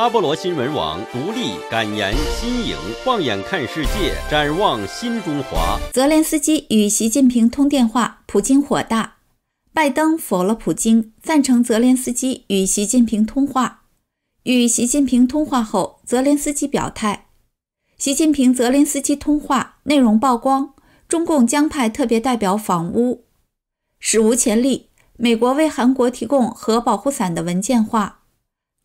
阿波罗新闻网独立、敢言、新颖，放眼看世界，展望新中华。泽连斯基与习近平通电话，普京火大，拜登否了普京，赞成泽连斯基与习近平通话。与习近平通话后，泽连斯基表态。习近平、泽连斯基通话内容曝光，中共将派特别代表访乌，史无前例。美国为韩国提供核保护伞的文件化。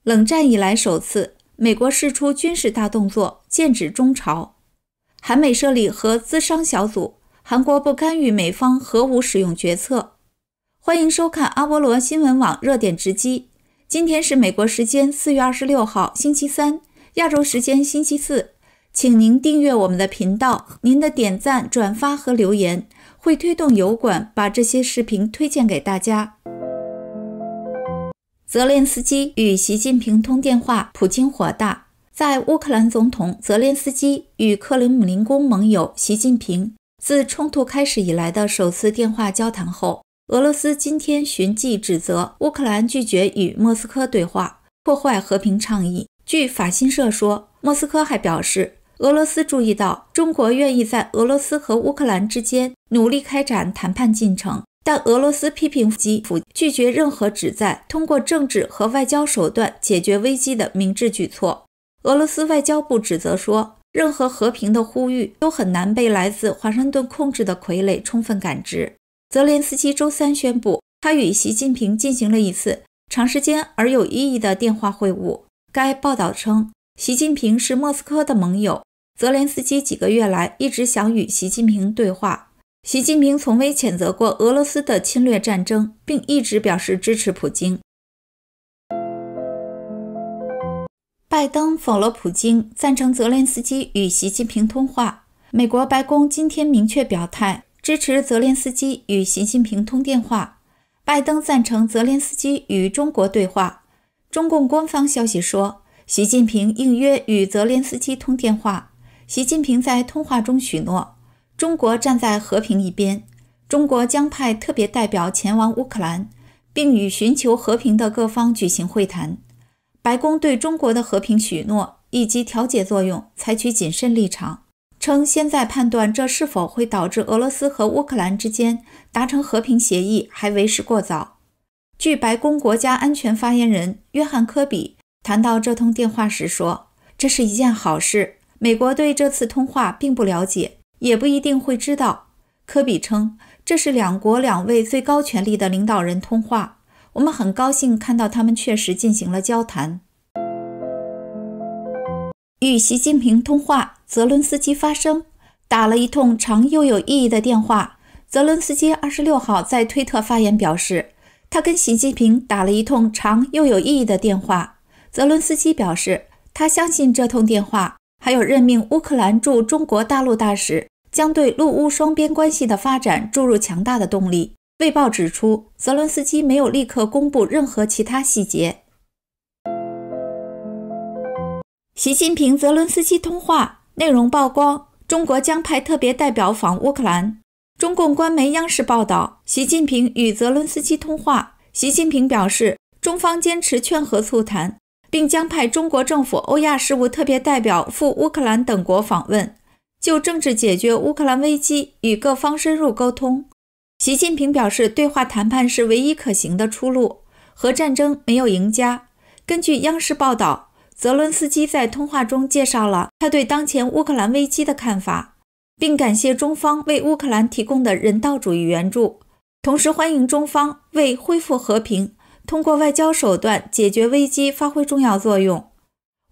冷战以来首次，美国试出军事大动作，剑指中朝。韩美设立核资商小组，韩国不干预美方核武使用决策。欢迎收看阿波罗新闻网热点直击。今天是美国时间四月二十六号星期三，亚洲时间星期四。请您订阅我们的频道，您的点赞、转发和留言会推动油管把这些视频推荐给大家。泽连斯基与习近平通电话，普京火大。在乌克兰总统泽连斯基与克林姆林宫盟友习近平自冲突开始以来的首次电话交谈后，俄罗斯今天寻迹指责乌克兰拒绝与莫斯科对话，破坏和平倡议。据法新社说，莫斯科还表示，俄罗斯注意到中国愿意在俄罗斯和乌克兰之间努力开展谈判进程。但俄罗斯批评基辅拒绝任何旨在通过政治和外交手段解决危机的明智举措。俄罗斯外交部指责说，任何和平的呼吁都很难被来自华盛顿控制的傀儡充分感知。泽连斯基周三宣布，他与习近平进行了一次长时间而有意义的电话会晤。该报道称，习近平是莫斯科的盟友。泽连斯基几个月来一直想与习近平对话。习近平从未谴责过俄罗斯的侵略战争，并一直表示支持普京。拜登否了普京，赞成泽连斯基与习近平通话。美国白宫今天明确表态，支持泽连斯基与习近平通电话。拜登赞成泽连斯基与中国对话。中共官方消息说，习近平应约与泽连斯基通电话。习近平在通话中许诺。中国站在和平一边，中国将派特别代表前往乌克兰，并与寻求和平的各方举行会谈。白宫对中国的和平许诺以及调解作用采取谨慎立场，称现在判断这是否会导致俄罗斯和乌克兰之间达成和平协议还为时过早。据白宫国家安全发言人约翰·科比谈到这通电话时说：“这是一件好事。美国对这次通话并不了解。”也不一定会知道。科比称，这是两国两位最高权力的领导人通话。我们很高兴看到他们确实进行了交谈。与习近平通话，泽伦斯基发声，打了一通长又有意义的电话。泽伦斯基二十六号在推特发言表示，他跟习近平打了一通长又有意义的电话。泽伦斯基表示，他相信这通电话，还有任命乌克兰驻中国大陆大使。将对陆乌双边关系的发展注入强大的动力。卫报指出，泽伦斯基没有立刻公布任何其他细节。习近平、泽伦斯基通话内容曝光，中国将派特别代表访乌克兰。中共官媒央视报道，习近平与泽伦斯基通话，习近平表示，中方坚持劝和促谈，并将派中国政府欧亚事务特别代表赴乌克兰等国访问。就政治解决乌克兰危机与各方深入沟通，习近平表示，对话谈判是唯一可行的出路，核战争没有赢家。根据央视报道，泽伦斯基在通话中介绍了他对当前乌克兰危机的看法，并感谢中方为乌克兰提供的人道主义援助，同时欢迎中方为恢复和平、通过外交手段解决危机发挥重要作用。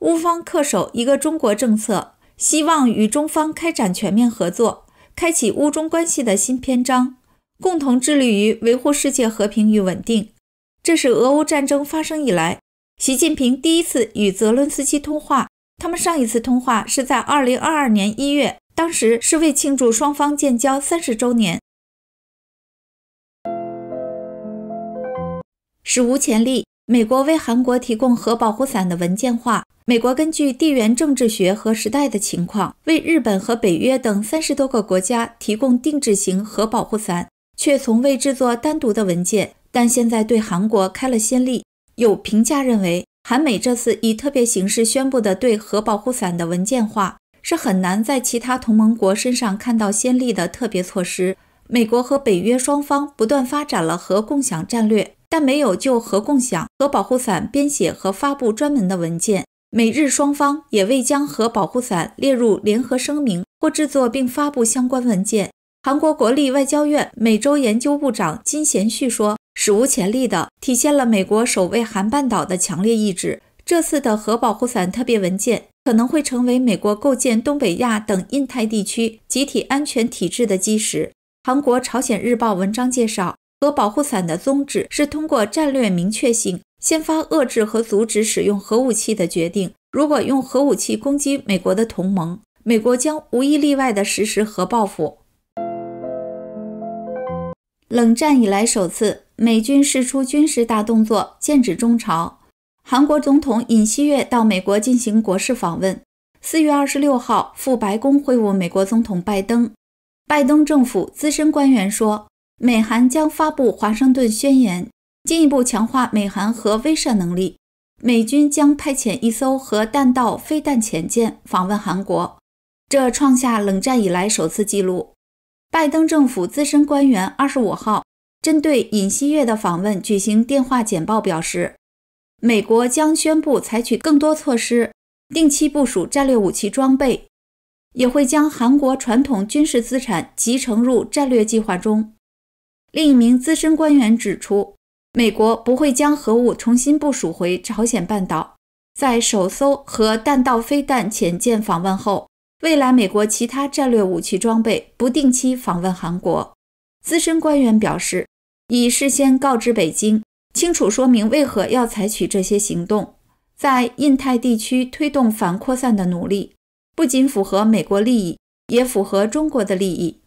乌方恪守一个中国政策。希望与中方开展全面合作，开启乌中关系的新篇章，共同致力于维护世界和平与稳定。这是俄乌战争发生以来，习近平第一次与泽伦斯基通话。他们上一次通话是在2022年1月，当时是为庆祝双方建交30周年，史无前例。美国为韩国提供核保护伞的文件化。美国根据地缘政治学和时代的情况，为日本和北约等三十多个国家提供定制型核保护伞，却从未制作单独的文件。但现在对韩国开了先例。有评价认为，韩美这次以特别形式宣布的对核保护伞的文件化，是很难在其他同盟国身上看到先例的特别措施。美国和北约双方不断发展了核共享战略，但没有就核共享核保护伞编写和发布专门的文件。美日双方也未将核保护伞列入联合声明或制作并发布相关文件。韩国国立外交院美洲研究部长金贤旭说：“史无前例的，体现了美国守卫韩半岛的强烈意志。这次的核保护伞特别文件可能会成为美国构建东北亚等印太地区集体安全体制的基石。”韩国《朝鲜日报》文章介绍，核保护伞的宗旨是通过战略明确性。先发遏制和阻止使用核武器的决定。如果用核武器攻击美国的同盟，美国将无一例外的实施核报复。冷战以来首次，美军试出军事大动作，剑指中朝。韩国总统尹锡悦到美国进行国事访问，四月二十六号赴白宫会晤美国总统拜登。拜登政府资深官员说，美韩将发布华盛顿宣言。进一步强化美韩核威慑能力，美军将派遣一艘核弹道飞弹潜舰访问韩国，这创下冷战以来首次记录。拜登政府资深官员二十五号针对尹锡悦的访问举行电话简报，表示美国将宣布采取更多措施，定期部署战略武器装备，也会将韩国传统军事资产集成入战略计划中。另一名资深官员指出。美国不会将核武重新部署回朝鲜半岛。在首艘核弹道飞弹潜见访问后，未来美国其他战略武器装备不定期访问韩国。资深官员表示，已事先告知北京，清楚说明为何要采取这些行动。在印太地区推动反扩散的努力，不仅符合美国利益，也符合中国的利益。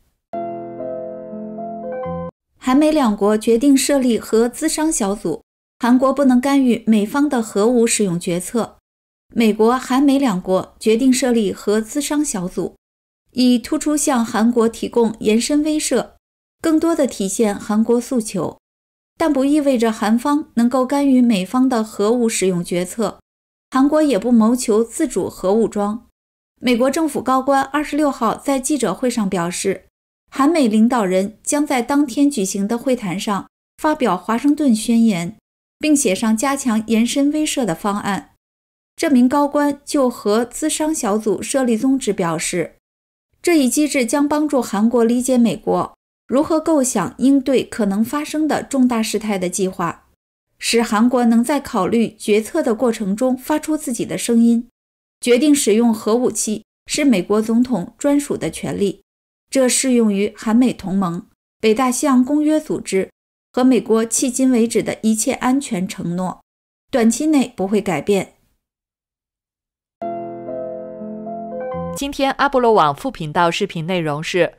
韩美两国决定设立核资商小组，韩国不能干预美方的核武使用决策。美国、韩美两国决定设立核资商小组，以突出向韩国提供延伸威慑，更多的体现韩国诉求，但不意味着韩方能够干预美方的核武使用决策。韩国也不谋求自主核武装。美国政府高官二十六号在记者会上表示。韩美领导人将在当天举行的会谈上发表《华盛顿宣言》，并写上加强延伸威慑的方案。这名高官就和资商小组设立宗旨表示，这一机制将帮助韩国理解美国如何构想应对可能发生的重大事态的计划，使韩国能在考虑决策的过程中发出自己的声音。决定使用核武器是美国总统专属的权利。这适用于韩美同盟、北大西洋公约组织和美国迄今为止的一切安全承诺，短期内不会改变。今天阿波罗网副频道视频内容是：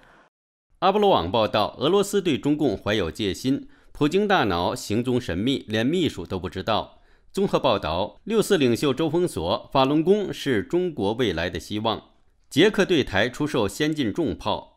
阿波罗网报道，俄罗斯对中共怀有戒心，普京大脑行踪神秘，连秘书都不知道。综合报道，六四领袖周峰锁，法轮功是中国未来的希望。捷克对台出售先进重炮。